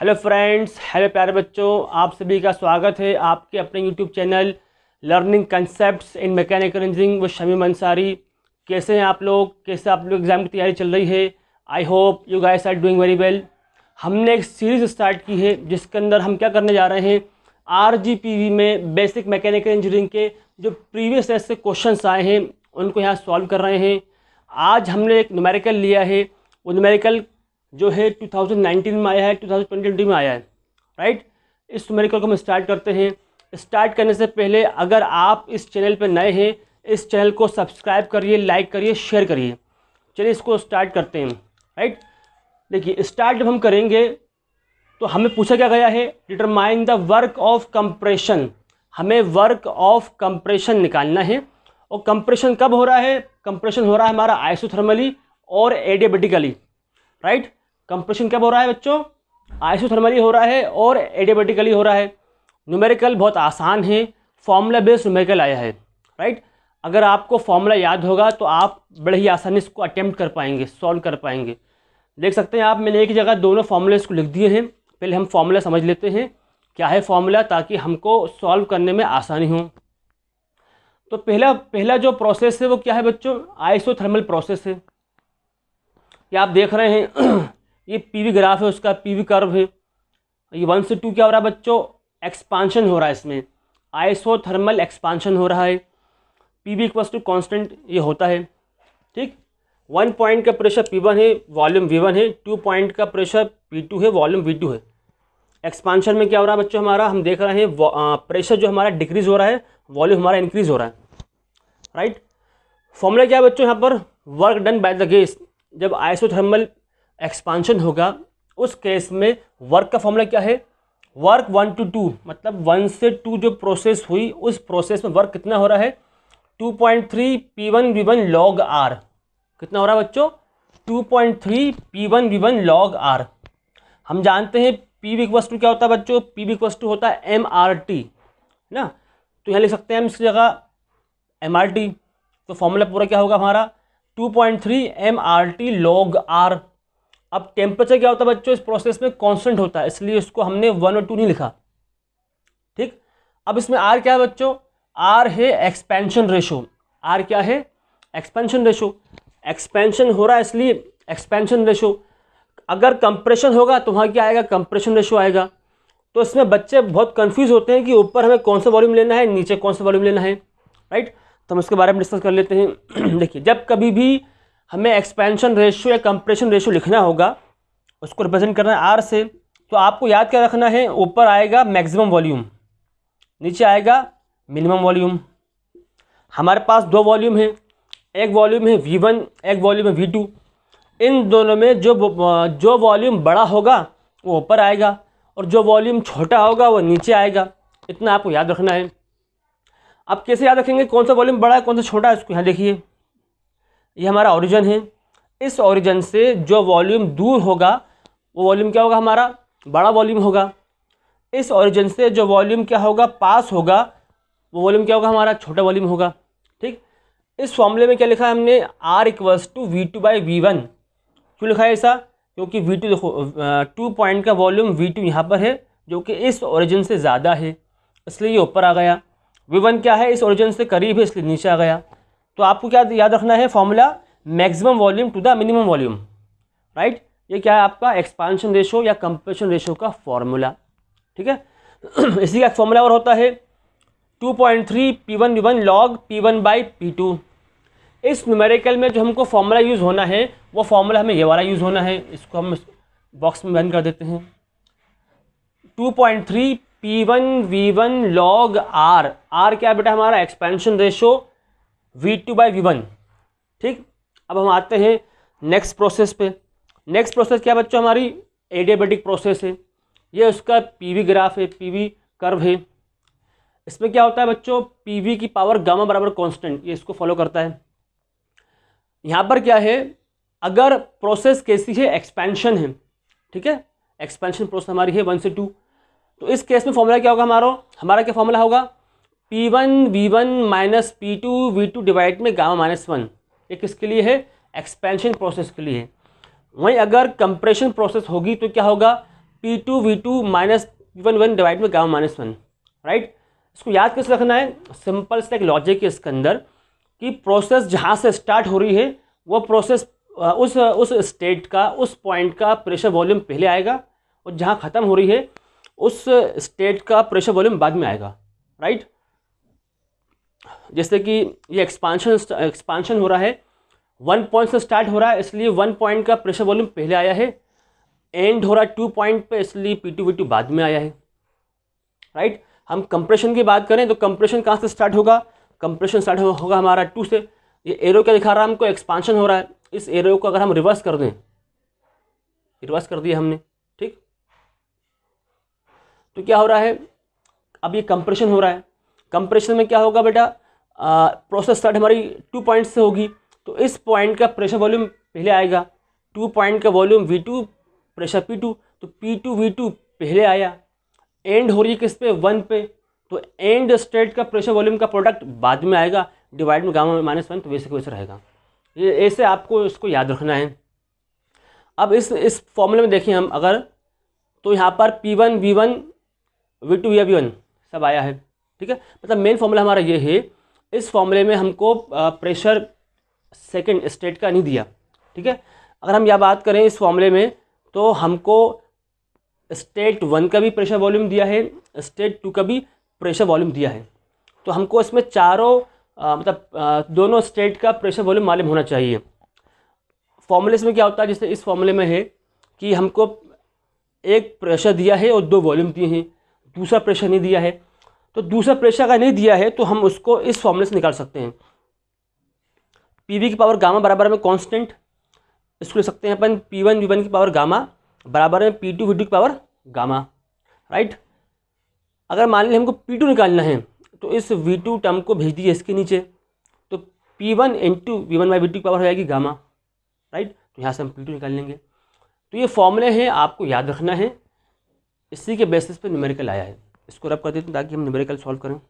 Hello friends hello प्यारे बच्चों आप सभी का स्वागत है आपके अपने YouTube channel learning concept in mechanical engineering व शमी अंसारी कैसे हैं आप लोग कैसे आप लोग एग्ज़ाम की तैयारी चल रही है I hope you guys are doing very well हमने एक सीरीज़ स्टार्ट की है जिसके अंदर हम क्या करने जा रहे हैं आर में बेसिक मैकेनिकल इंजीनियरिंग के जो प्रीवियस ऐसे से क्वेश्चन आए हैं उनको यहाँ सॉल्व कर रहे हैं आज हमने एक नुमेरिकल लिया है वो नुमेरिकल जो है 2019 में आया है 2020 में आया है राइट इस न्यूमेरिकल को हम स्टार्ट करते हैं स्टार्ट करने से पहले अगर आप इस चैनल पर नए हैं इस चैनल को सब्सक्राइब करिए लाइक करिए शेयर करिए चलिए इसको स्टार्ट करते हैं राइट देखिए स्टार्ट जब हम करेंगे तो हमें पूछा क्या गया है determine the work of compression हमें वर्क ऑफ कंप्रेशन निकालना है और कंप्रेशन कब हो रहा है कंप्रेशन हो रहा है हमारा आइसोथर्मली और एडियाबेटिकली राइट कंप्रेशन कब हो रहा है बच्चों आइसोथर्मली हो रहा है और एडियाबेटिकली हो रहा है न्यूमेरिकल बहुत आसान है फॉर्मूला बेस्ड न्यूमेरिकल आया है राइट अगर आपको फॉर्मूला याद होगा तो आप बड़े ही आसानी इसको अटैम्प्ट कर पाएंगे सॉल्व कर पाएंगे देख सकते हैं आप मैंने एक जगह दोनों फार्मूला इसको लिख दिए हैं पहले हम फार्मूला समझ लेते हैं क्या है फार्मूला ताकि हमको सॉल्व करने में आसानी हो तो पहला पहला जो प्रोसेस है वो क्या है बच्चों आइसोथर्मल प्रोसेस है ये आप देख रहे हैं ये पीवी ग्राफ है उसका पीवी कर्व है ये वन से टू क्या हो रहा है बच्चों एक्सपांशन हो रहा है इसमें आइसो थर्मल एक्सपांशन हो रहा है P V equals to constant ये होता है ठीक वन पॉइंट का प्रेशर पी वन है वॉल्यूम वी वन है टू पॉइंट का प्रेशर पी टू है वॉल्यूम वी टू है एक्सपांशन में क्या हो रहा है बच्चों हमारा हम देख रहे हैं प्रेशर जो हमारा डिक्रीज़ हो रहा है वॉल्यूम हमारा इंक्रीज़ हो रहा है राइट फॉर्मूला क्या है बच्चों यहाँ पर work done by the gas जब आइसोथर्मल एक्सपांशन होगा उस केस में वर्क का फॉर्मूला क्या है वर्क वन टू टू मतलब वन से टू जो प्रोसेस हुई उस प्रोसेस में वर्क कितना हो रहा है two point three P one V one log R कितना हो रहा है बच्चों two point three P one V one log R हम जानते हैं पी वी इक्वस टू क्या होता है बच्चों पी वी इक्वस टू होता है एम आर टी है ना तो यहाँ लिख सकते हैं हम इस जगह एम आर टी तो फॉर्मूला पूरा क्या होगा हमारा two point three M R T log R अब टेम्परेचर क्या होता है बच्चों इस प्रोसेस में कांस्टेंट होता है इसलिए इसको हमने वन और टू नहीं लिखा ठीक अब इसमें आर क्या है बच्चों आर है एक्सपेंशन रेशो आर क्या है एक्सपेंशन रेशो एक्सपेंशन हो रहा है इसलिए एक्सपेंशन रेशो अगर कंप्रेशन होगा तो वहाँ क्या आएगा कंप्रेशन रेशो आएगा तो इसमें बच्चे बहुत कंफ्यूज होते हैं कि ऊपर हमें कौन सा वॉल्यूम लेना है नीचे कौन सा वॉल्यूम लेना है राइट तो हम इसके बारे में डिस्कस कर लेते हैं देखिए जब कभी भी हमें एक्सपेंशन रेशियो या कंप्रेशन रेशियो लिखना होगा उसको रिप्रेजेंट करना है आर से तो आपको याद क्या रखना है ऊपर आएगा मैक्सिमम वॉल्यूम नीचे आएगा मिनिमम वॉल्यूम हमारे पास दो वॉल्यूम है एक वॉल्यूम है वी वन एक वॉल्यूम है वी टू इन दोनों में जो जो वॉल्यूम बड़ा होगा वो ऊपर आएगा और जो वॉल्यूम छोटा होगा वो नीचे आएगा इतना आपको याद रखना है आप कैसे याद रखेंगे कौन सा वॉल्यूम बड़ा है कौन सा छोटा है उसको यहाँ देखिए ये हमारा ऑरिजन है इस ऑरिजन से जो वॉल्यूम दूर होगा वो वॉल्यूम क्या होगा हमारा बड़ा वॉल्यूम होगा इस ऑरिजन से जो वॉल्यूम क्या होगा पास होगा वो वॉल्यूम क्या होगा हमारा छोटा वॉल्यूम होगा ठीक इस फॉर्मूले में क्या लिखा है हमने R equals to V two by V one क्यों लिखा है ऐसा क्योंकि वी टू देखो टू पॉइंट का वॉल्यूम वी टू यहाँ पर है जो कि इस ओरिजिन से ज़्यादा है इसलिए ये ऊपर आ गया वी वन क्या है इस ओरिजिन से करीब है इसलिए नीचे आ गया तो आपको क्या याद रखना है formula maximum volume to the minimum volume right ये क्या है आपका एक्सपांशन रेशो या कंप्रेशन रेशो का फॉर्मूला ठीक है इसी का एक फॉर्मूला और होता है two point three P one one log P one by P two इस न्यूमेरिकल में जो हमको फॉर्मूला यूज़ होना है वो फॉर्मूला हमें ये वाला यूज़ होना है इसको हम बॉक्स में बंद कर देते हैं two point three P one V one log R R क्या बेटा हमारा expansion ratio V two by V one ठीक अब हम आते हैं नेक्स्ट प्रोसेस पे नेक्स्ट प्रोसेस क्या बच्चों हमारी एडियाबेटिक प्रोसेस है ये उसका पीवी ग्राफ है पीवी कर्व है इसमें क्या होता है बच्चों पीवी की पावर गामा बराबर कांस्टेंट ये इसको फॉलो करता है यहाँ पर क्या है अगर प्रोसेस कैसी है एक्सपेंशन है ठीक है एक्सपेंशन प्रोसेस हमारी है वन से टू तो इस केस में फॉर्मूला क्या होगा हमारा हमारा क्या फॉर्मूला होगा P one V one minus P two V two divide में गामा माइनस वन ये किसके लिए है एक्सपेंशन प्रोसेस के लिए वहीं अगर कंप्रेशन प्रोसेस होगी तो क्या होगा P two V two minus P one one divide में गामा माइनस वन राइट इसको याद कैसे रखना है सिंपल से एक लॉजिक है इसके अंदर कि प्रोसेस जहाँ से स्टार्ट हो रही है वो प्रोसेस उस उस स्टेट का उस पॉइंट का प्रेशर वॉल्यूम पहले आएगा और जहाँ ख़त्म हो रही है उस स्टेट का प्रेशर वॉल्यूम बाद में आएगा राइट जैसे कि ये एक्सपांशन एक्सपांशन हो रहा है वन पॉइंट से स्टार्ट हो रहा है इसलिए वन पॉइंट का प्रेशर वॉल्यूम पहले आया है एंड हो रहा है टू पॉइंट पे इसलिए पी टू वी टू बाद में आया है राइट right? हम कंप्रेशन की बात करें तो कंप्रेशन कहाँ से स्टार्ट होगा कंप्रेशन स्टार्ट होगा हमारा टू से ये एरो क्या दिखा रहा है हमको एक्सपांशन हो रहा है इस एरो को अगर हम रिवर्स कर दें रिवर्स कर दिया हमने ठीक तो क्या हो रहा है अब ये कंप्रेशन हो रहा है कंप्रेशन में क्या होगा बेटा प्रोसेस स्टार्ट हमारी टू पॉइंट से होगी तो इस पॉइंट का प्रेशर वॉल्यूम पहले आएगा टू पॉइंट का volume V two pressure P two तो पी टू वी टू पहले आया एंड हो रही है किस पे वन पे तो एंड स्टेट का प्रेशर वॉल्यूम का प्रोडक्ट बाद में आएगा डिवाइड में गामा माइनस वन तो वैसे वैसे रहेगा ये ऐसे आपको इसको याद रखना है अब इस इस फॉर्मूले में देखें हम अगर तो यहाँ पर P one V one V two या वी वन सब आया है ठीक है मतलब मेन फॉर्मूला हमारा ये है इस फॉर्मूले में हमको प्रेशर सेकेंड स्टेट का नहीं दिया ठीक है अगर हम यह बात करें इस फॉर्मूले में तो हमको स्टेट वन का भी प्रेशर वॉल्यूम दिया है स्टेट टू का भी प्रेशर वॉल्यूम दिया है तो हमको इसमें चारों मतलब दोनों स्टेट का प्रेशर वॉल्यूम मालूम होना चाहिए फॉर्मूले में क्या होता है जैसे इस फॉर्मूले में है कि हमको एक प्रेशर दिया है और दो वॉल्यूम दिए हैं दूसरा प्रेशर नहीं दिया है तो दूसरा प्रेशर अगर नहीं दिया है तो हम उसको इस फॉर्मूले से निकाल सकते हैं पी वी की पावर गामा बराबर में कॉन्स्टेंट इसको ले सकते हैं अपन पी वन वन की पावर गामा बराबर में पी टू वी टू की पावर गामा राइट अगर मान लें हमको पी टू निकालना है तो इस वी टू टर्म को भेज दीजिए इसके नीचे तो P one into V one by V two की पावर हो जाएगी गामा राइट तो यहाँ से हम पी टू निकाल लेंगे तो ये फॉर्मूले हैं आपको याद रखना है इसी के बेसिस पे न्यूमेरिकल आया है इसको रब कर देते हैं ताकि हम न्यूमेरिकल सॉल्व करें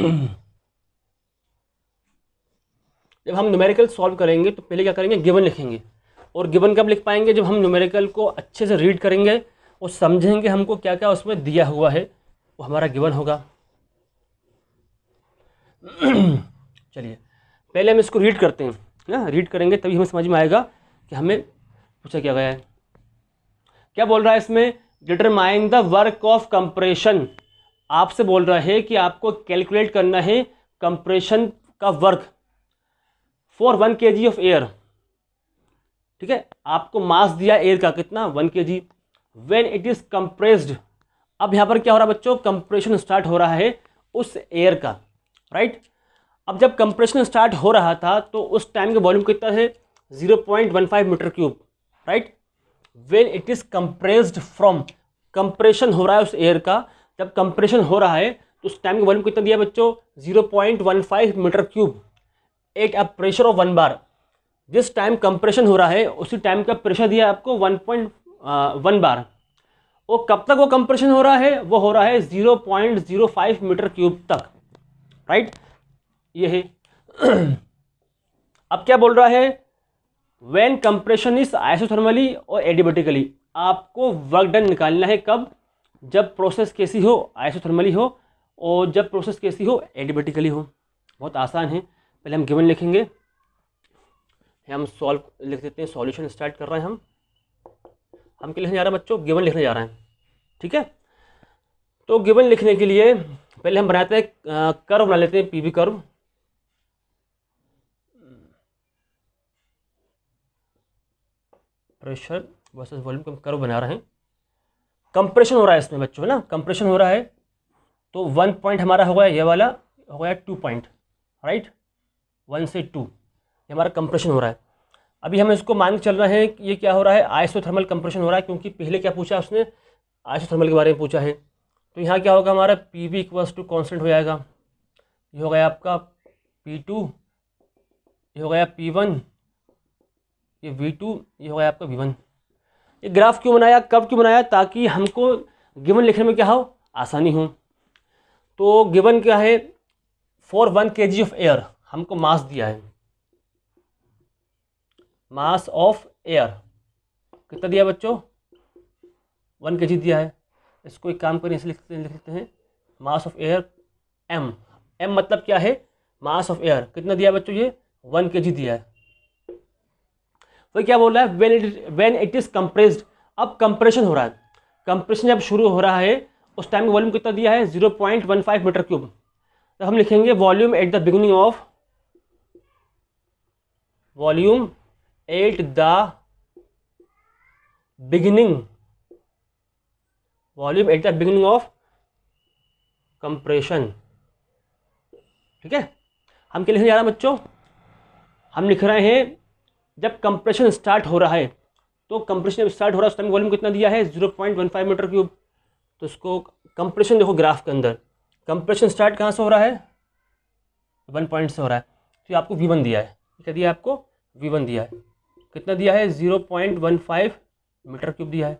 जब हम न्यूमेरिकल सॉल्व करेंगे तो पहले क्या करेंगे गिवन लिखेंगे और गिवन कब लिख पाएंगे जब हम न्यूमेरिकल को अच्छे से रीड करेंगे और समझेंगे हमको क्या क्या उसमें दिया हुआ है वो हमारा गिवन होगा चलिए पहले हम इसको रीड करते हैं ना रीड करेंगे तभी हमें समझ में आएगा कि हमें पूछा क्या गया है क्या बोल रहा है इसमें determine the work of compression आपसे बोल रहा है कि आपको कैलकुलेट करना है कंप्रेशन का work for one K ji of air ठीक है आपको मास दिया एयर का कितना one K G when it is compressed अब यहाँ पर क्या हो रहा है बच्चों कंप्रेशन स्टार्ट हो रहा है उस एयर का राइट अब जब कंप्रेशन स्टार्ट हो रहा था तो उस टाइम का वॉल्यूम कितना है zero point one five meter cube right when it is compressed from compression हो रहा है उस एयर का जब कंप्रेशन हो रहा है तो उस टाइम का वॉल्यूम कितना दिया बच्चों zero point one five meter cube at a pressure of one bar जिस टाइम कंप्रेशन हो रहा है उसी टाइम का प्रेशर दिया आपको वन पॉइंट वन बार वो कब तक वो कंप्रेशन हो रहा है वो हो रहा है zero point zero five meter cube तक राइट ये है अब क्या बोल रहा है वेन कंप्रेशन इज आइसोथर्मली और एडिबोटिकली आपको वर्क डन निकालना है कब जब प्रोसेस कैसी हो आइसोथर्मली हो और जब प्रोसेस कैसी हो एडिबोटिकली हो बहुत आसान है पहले हम गिवन लिखेंगे हम सॉल्व लिख देते हैं सॉल्यूशन स्टार्ट कर रहे हैं हम हम क्या लिखने जा रहे हैं बच्चों गिवन लिखने जा रहे हैं ठीक है तो गिवन लिखने के लिए पहले हम बनाते हैं कर्व बना लेते हैं PV curve pressure versus volume का कर्व बना रहे हैं कंप्रेशन हो रहा है इसमें बच्चों है ना कंप्रेशन हो रहा है तो वन पॉइंट हमारा हो गया ये वाला हो गया टू पॉइंट राइट वन से टू ये हमारा कंप्रेशन हो रहा है अभी हम इसको मान के चल रहे हैं कि ये क्या हो रहा है आइसोथर्मल कंप्रेशन हो रहा है क्योंकि पहले क्या पूछा उसने आइसोथर्मल के बारे में पूछा है तो यहाँ क्या होगा हमारा P V equals to constant हो जाएगा ये हो गया आपका पी टू ये हो गया पी वन ये वी टू ये हो गया आपका वी वन ये ग्राफ क्यों बनाया कब क्यों बनाया ताकि हमको गिवन लिखने में क्या हो आसानी हो तो गिवन क्या है four one K ji of air हमको मास दिया है मास ऑफ एयर कितना दिया बच्चों वन के जी दिया है इसको एक काम करें ऐसे लिख लिख लेते हैं mass of air M M मतलब क्या है मास ऑफ एयर कितना दिया बच्चों ये वन के जी दिया है तो क्या बोल रहा है when it when it is compressed अब कंप्रेशन हो रहा है कंप्रेशन जब शुरू हो रहा है उस टाइम वॉल्यूम कितना दिया है zero point one five meter cube तो हम लिखेंगे volume at the beginning of volume at the beginning volume at the beginning of compression ठीक है हम क्या लिखने जा रहे हैं बच्चों हम लिख रहे हैं जब कंप्रेशन स्टार्ट हो रहा है तो कंप्रेशन स्टार्ट हो रहा है उस टाइम वॉल्यूम कितना दिया है zero point one five meter cube तो इसको कंप्रेशन देखो ग्राफ के अंदर कंप्रेशन स्टार्ट कहाँ से हो रहा है वन पॉइंट से हो रहा है तो आपको वी वन दिया है क्या दिया आपको वी वन दिया है कितना दिया है zero point one five meter cube दिया है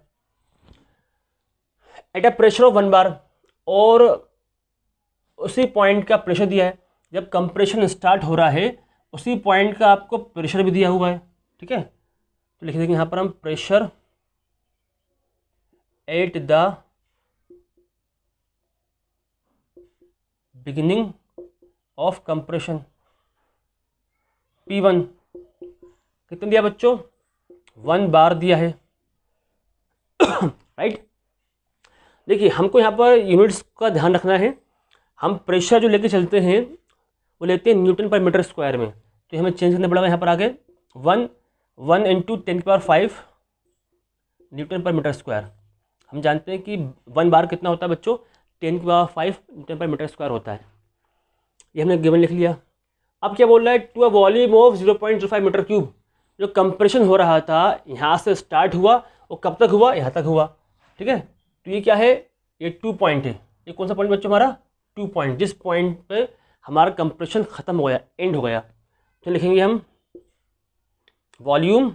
at a pressure of one bar और उसी पॉइंट का प्रेशर दिया है जब कंप्रेशन स्टार्ट हो रहा है उसी पॉइंट का आपको प्रेशर भी दिया हुआ है ठीक है तो लिख देंगे यहाँ पर हम pressure at the beginning of compression P one कितना दिया बच्चों वन बार दिया है राइट देखिए हमको यहाँ पर यूनिट्स का ध्यान रखना है हम प्रेशर जो लेके चलते हैं वो लेते हैं न्यूटन पर मीटर स्क्वायर में तो हमें चेंज करना पड़ेगा यहाँ पर आगे one one into ten power five newton per metre square हम जानते हैं कि वन बार कितना होता है बच्चों टेन की power five newton per metre square होता है ये हमने गिवन लिख लिया अब क्या बोल रहा है to a volume of zero point zero five meter cube जो कंप्रेशन हो रहा था यहाँ से स्टार्ट हुआ वो कब तक हुआ यहाँ तक हुआ ठीक है ये क्या है ये टू पॉइंट है ये कौन सा पॉइंट बच्चों हमारा टू पॉइंट जिस पॉइंट पे हमारा कंप्रेशन ख़त्म हो गया एंड हो गया तो लिखेंगे हम volume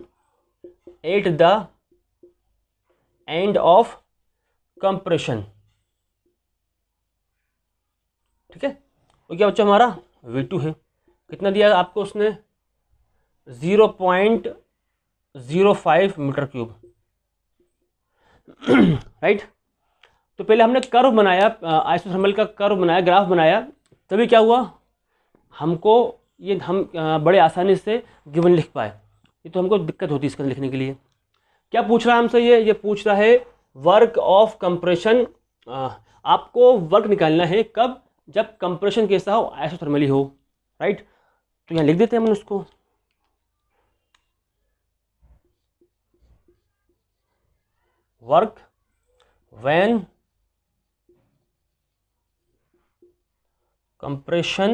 at the end of compression ठीक है और क्या बच्चों हमारा वी टू है कितना दिया आपको उसने zero point zero five meter cube right तो पहले हमने कर्व बनाया आइसोथर्मल का कर्व बनाया ग्राफ बनाया तभी क्या हुआ हमको ये हम बड़े आसानी से गिवन लिख पाए ये तो हमको दिक्कत होती है इसका लिखने के लिए क्या पूछ रहा है हमसे ये ये पूछ रहा है वर्क ऑफ कंप्रेशन आपको वर्क निकालना है कब जब कंप्रेशन कैसा हो आइसोथर्मली हो राइट तो यहाँ लिख देते हैं हम उसको work when compression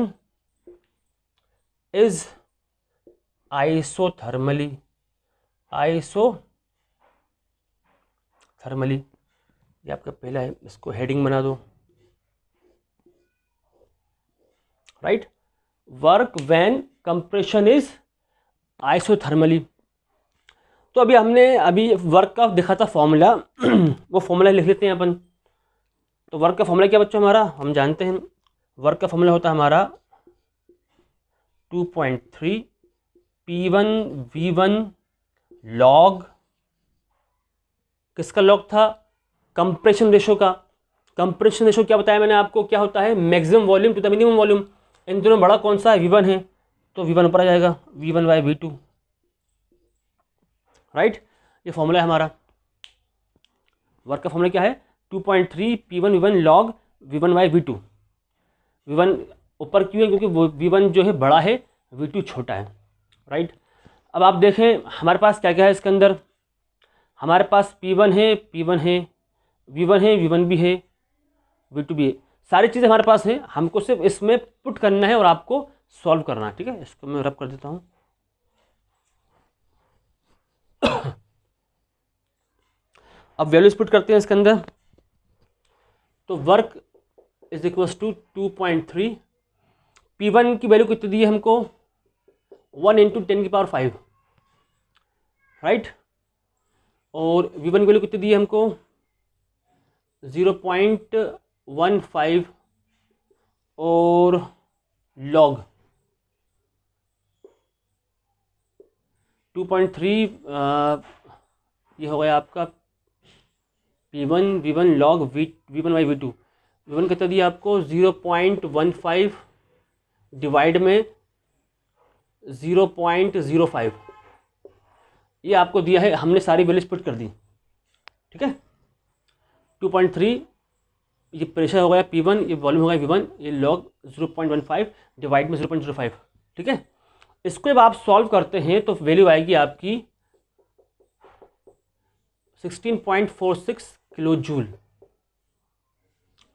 is isothermally isothermally ये आपका पहला है इसको हेडिंग बना दो right work when compression is isothermally तो अभी हमने अभी वर्क का दिखा था फॉर्मूला वो फॉर्मूला लिख लेते हैं अपन तो वर्क का फॉर्मूला क्या बच्चों हमारा हम जानते हैं वर्क का फॉर्मूला होता है हमारा two point three P one V one log किसका लॉग था कंप्रेशन रेशो का कंप्रेशन रेशो क्या बताया मैंने आपको क्या होता है maximum volume to the minimum volume इन दोनों बड़ा कौन सा है वी वन है तो वी वन ऊपर आ जाएगा V one by V two right ये फॉर्मूला है हमारा वर्क का फॉर्मूला क्या है two point three P one V one log V one by V two V one ऊपर क्यों है क्योंकि वी वन जो है बड़ा है वी टू छोटा है राइट अब आप देखें हमारे पास क्या क्या है इसके अंदर हमारे पास पी वन है पी वन है वी वन है वी वन भी है वी टू भी है सारी चीज़ें हमारे पास हैं हमको सिर्फ इसमें पुट करना है और आपको सॉल्व करना है ठीक है इसको मैं रब कर देता हूँ अब वैल्यूज पुट करते हैं इसके अंदर तो work is equals to two point three P one की वैल्यू कितनी दी है हमको वन इंटू टेन की पावर फाइव राइट और वी वन की वैल्यू कितनी दी है हमको ज़ीरो पॉइंट वन फाइव और लॉग टू पॉइंट थ्री ये हो गया आपका P one V one log V V one by V two V one कितना दिया आपको zero point one five divide में ज़ीरो पॉइंट ज़ीरो फाइव ये आपको दिया है हमने सारी वैल्यूज पुट कर दी ठीक है टू पॉइंट थ्री ये प्रेशर हो गया पी वन ये वॉल्यूम हो गया वी वन ये log zero point one five divide में ज़ीरो पॉइंट ज़ीरो फाइव ठीक है इसको जब आप सॉल्व करते हैं तो वैल्यू आएगी आपकी sixteen point four six kilo joule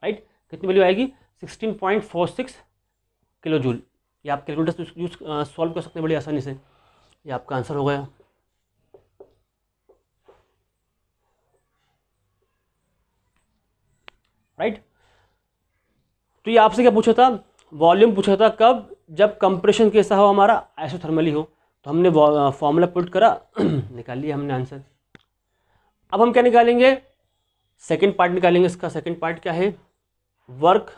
right कितनी वैल्यू आएगी sixteen point four six kilo joule ये आप कैलकुलेटर यूज सॉल्व कर सकते हैं बड़ी आसानी से ये आपका आंसर हो गया राइट right? तो ये आपसे क्या पूछा था वॉल्यूम पूछा था कब जब कंप्रेशन कैसा हो हमारा आइसोथर्मली हो तो हमने फॉर्मूला पुट करा निकाल लिया हमने आंसर अब हम क्या निकालेंगे सेकंड पार्ट निकालेंगे इसका सेकंड पार्ट क्या है work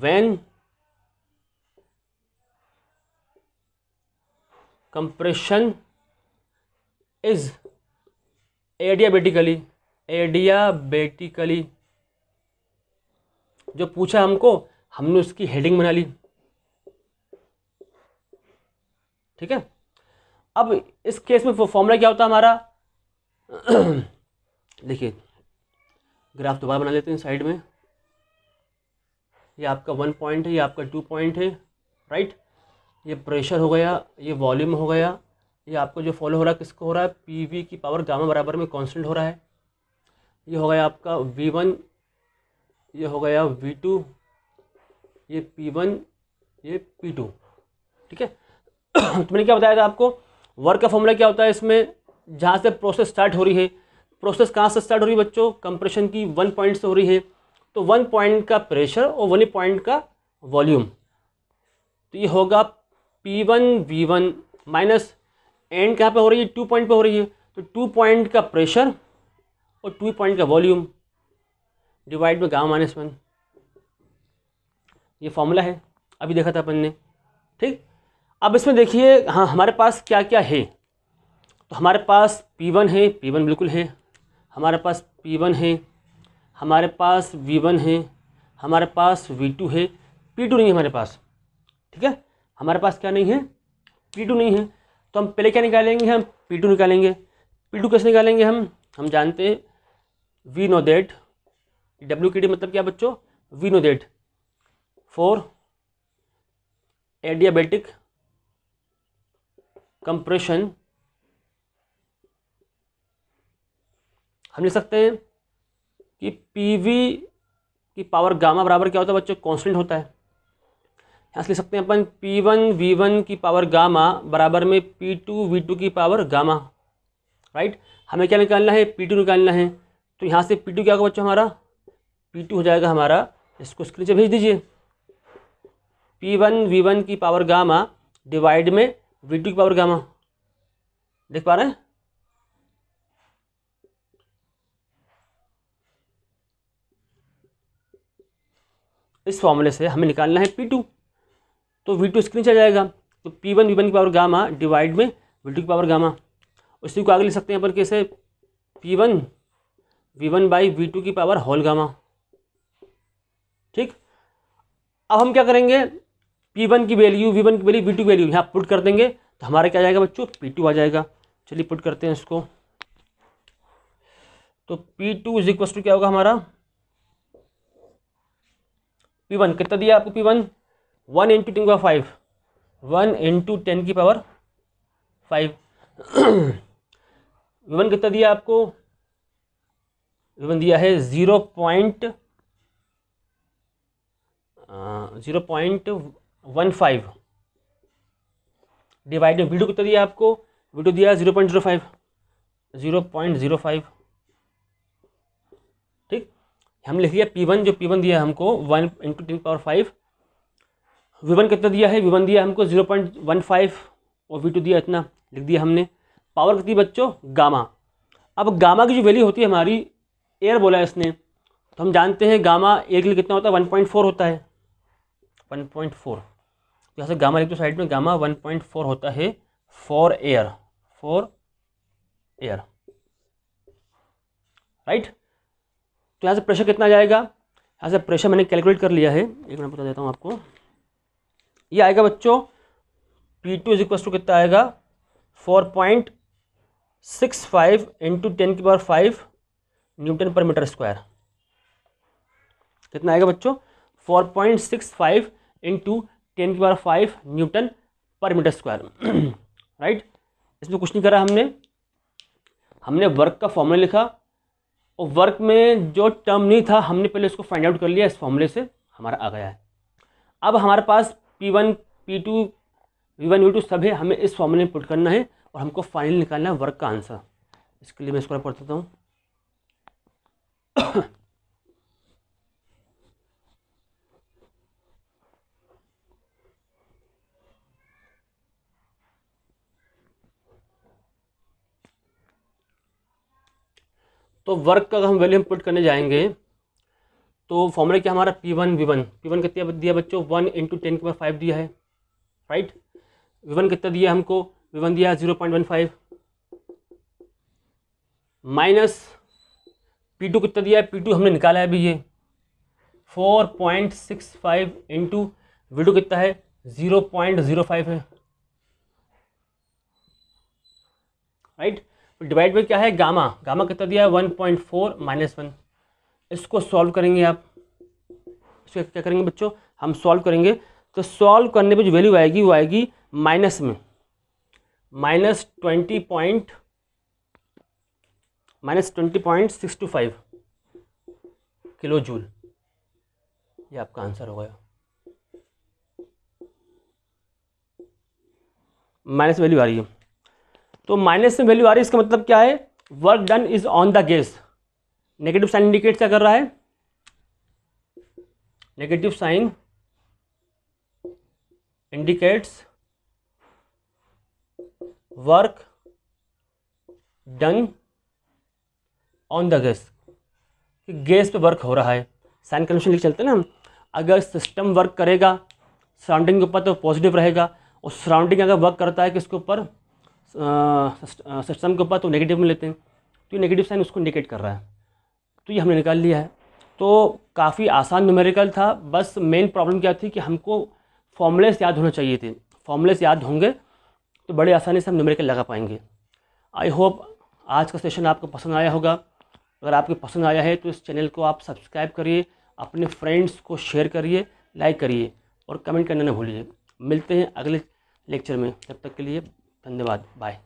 when compression is adiabatically adiabatically जो पूछा हमको हमने उसकी हेडिंग बना ली ठीक है अब इस केस में फॉर्मूला क्या होता हमारा देखिए ग्राफ दोबारा बना लेते हैं साइड में ये आपका वन पॉइंट है ये आपका टू पॉइंट है राइट ये प्रेशर हो गया ये वॉल्यूम हो गया ये आपको जो फॉलो हो रहा है किसको हो रहा है पी वी की पावर गामा बराबर में कॉन्सटेंट हो रहा है ये हो गया आपका वी वन ये हो गया वी टू ये पी वन ये पी टू ठीक है तो मैंने क्या बताया था आपको वर्क का फॉर्मूला क्या होता है इसमें जहाँ से प्रोसेस स्टार्ट हो रही है प्रोसेस कहाँ से स्टार्ट हो रही है बच्चों कंप्रेशन की वन पॉइंट से हो रही है तो वन पॉइंट का प्रेशर और वन पॉइंट का वॉल्यूम तो ये होगा P one V one minus and कहाँ पे हो रही है टू पॉइंट पे हो रही है तो टू पॉइंट का प्रेशर और टू पॉइंट का वॉल्यूम डिवाइड बाई गाँव माइनस वन ये फॉर्मूला है अभी देखा था अपन ने ठीक अब इसमें देखिए हाँ हमारे पास क्या क्या है तो हमारे पास P1 है P1 बिल्कुल है हमारे पास पी वन है हमारे पास वी वन है हमारे पास वी टू है पी टू नहीं है हमारे पास ठीक है हमारे पास क्या नहीं है पी टू नहीं है तो हम पहले क्या निकालेंगे हम पी टू निकालेंगे पी टू कैसे निकालेंगे हम हम जानते हैं वी नो देट डब्ल्यू के डी मतलब क्या बच्चों we know that for adiabatic compression हम लिख सकते हैं कि पी वी की पावर गामा बराबर क्या होता है बच्चों कॉन्स्टेंट होता है यहाँ से लिख सकते हैं अपन पी वन वी वन की पावर गामा बराबर में पी टू वी टू की पावर गामा राइट हमें क्या निकालना है पी टू निकालना है तो यहाँ से पी टू क्या होगा बच्चों हमारा पी टू हो जाएगा हमारा इसको स्क्रीन से भेज दीजिए पी वन वी वन की पावर गामा डिवाइड में वी टू की पावर गामा देख पा रहे हैं इस फॉर्मूले से हमें निकालना है पी टू तो वी टू स्क्रीन चला जाएगा तो पी वन वी वन की पावर गामा डिवाइड में वी टू की पावर गामा उसी को आगे लिख सकते हैं अपन कैसे P one V one by V two की पावर होल गामा ठीक अब हम क्या करेंगे पी वन की वैल्यू वी वन की वैल्यू वी टू की वैल्यू यहाँ पुट कर देंगे तो हमारा क्या जाएगा बच्चों पी टू आ जाएगा चलिए पुट करते हैं इसको तो P two is equal to क्या होगा हमारा पी वन कितना दिया आपको P one one into ten का फाइव वन इंटू टेन की पावर फाइव वी वन कितना दिया आपको वी वन दिया है zero point zero point one five divide में वीडियो कितना दिया आपको वीडियो दिया zero point zero five zero point zero five हम लिख दिया पी वन जो पी वन दिया हमको one into ten power five V one कितना दिया है वी वन दिया हमको जीरो पॉइंट वन फाइव और वी टू दिया इतना लिख दिया हमने पावर कितनी बच्चों गामा अब गामा की जो वैल्यू होती है हमारी एयर बोला है इसने तो हम जानते हैं गामा एयर के लिए कितना होता है वन पॉइंट फोर होता है वन पॉइंट फोर जैसे गामा लिख दो साइड में गामा वन पॉइंट फोर होता है for air for air right तो यहाँ से प्रेशर कितना जाएगा यहाँ से प्रेशर मैंने कैलकुलेट कर लिया है एक मैं बता देता हूँ आपको ये आएगा बच्चों P two is equal to कितना आएगा four point six five into ten की power five newton per metre square कितना आएगा बच्चों four point six five into ten की power five newton per metre square right इसमें कुछ नहीं करा हमने हमने वर्क का फॉर्मूला लिखा और वर्क में जो टर्म नहीं था हमने पहले उसको फाइंड आउट कर लिया इस फॉर्मूले से हमारा आ गया है अब हमारे पास P one P two V one V two सब है हमें इस फॉर्मूले में पुट करना है और हमको फाइनल निकालना है वर्क का आंसर इसके लिए मैं इसको पढ़ देता हूँ तो वर्क का हम वैल्यू पुट करने जाएंगे तो फॉर्मूला क्या हमारा P one V one P one कितना दिया बच्चों वन इंटू टेन के पास फाइव दिया है राइट वी वन कितना दिया हमको वी वन दिया zero point one five minus P two कितना दिया है पी टू हमने निकाला है अभी ये four point six five into V two कितना है ज़ीरो पॉइंट ज़ीरो फाइव है राइट डिवाइड बाई क्या है गामा गामा कितना दिया है one point four minus one इसको सॉल्व करेंगे आप इसको क्या करेंगे बच्चों हम सॉल्व करेंगे तो सॉल्व करने पे जो वैल्यू आएगी वो आएगी माइनस में minus twenty point minus twenty point six two five kilo joule ये आपका आंसर हो गया माइनस वैल्यू आ रही है तो माइनस में वैल्यू आ रही है इसका मतलब क्या है work done is on the gas negative sign indicate क्या कर रहा है negative sign indicates work done on the gas कि गैस पे वर्क हो रहा है साइन कन्वेंशन लिख चलते हैं ना अगर सिस्टम वर्क करेगा सराउंडिंग के ऊपर तो पॉजिटिव रहेगा और सराउंडिंग अगर वर्क करता है किसके ऊपर सिस्टम के ऊपर तो नेगेटिव में लेते हैं तो ये नेगेटिव साइन उसको इंडिकेट कर रहा है तो ये हमने निकाल लिया है तो काफ़ी आसान न्यूमेरिकल था बस मेन प्रॉब्लम क्या थी कि हमको फॉर्मुलेस याद होना चाहिए थे फॉर्मुलेस याद होंगे तो बड़े आसानी से हम न्यूमेरिकल लगा पाएंगे आई होप आज का सेशन आपको पसंद आया होगा अगर आपको पसंद आया है तो इस चैनल को आप सब्सक्राइब करिए अपने फ्रेंड्स को शेयर करिए लाइक करिए और कमेंट करना ना भूलिए मिलते हैं अगले लेक्चर में तब तक के लिए धन्यवाद बाय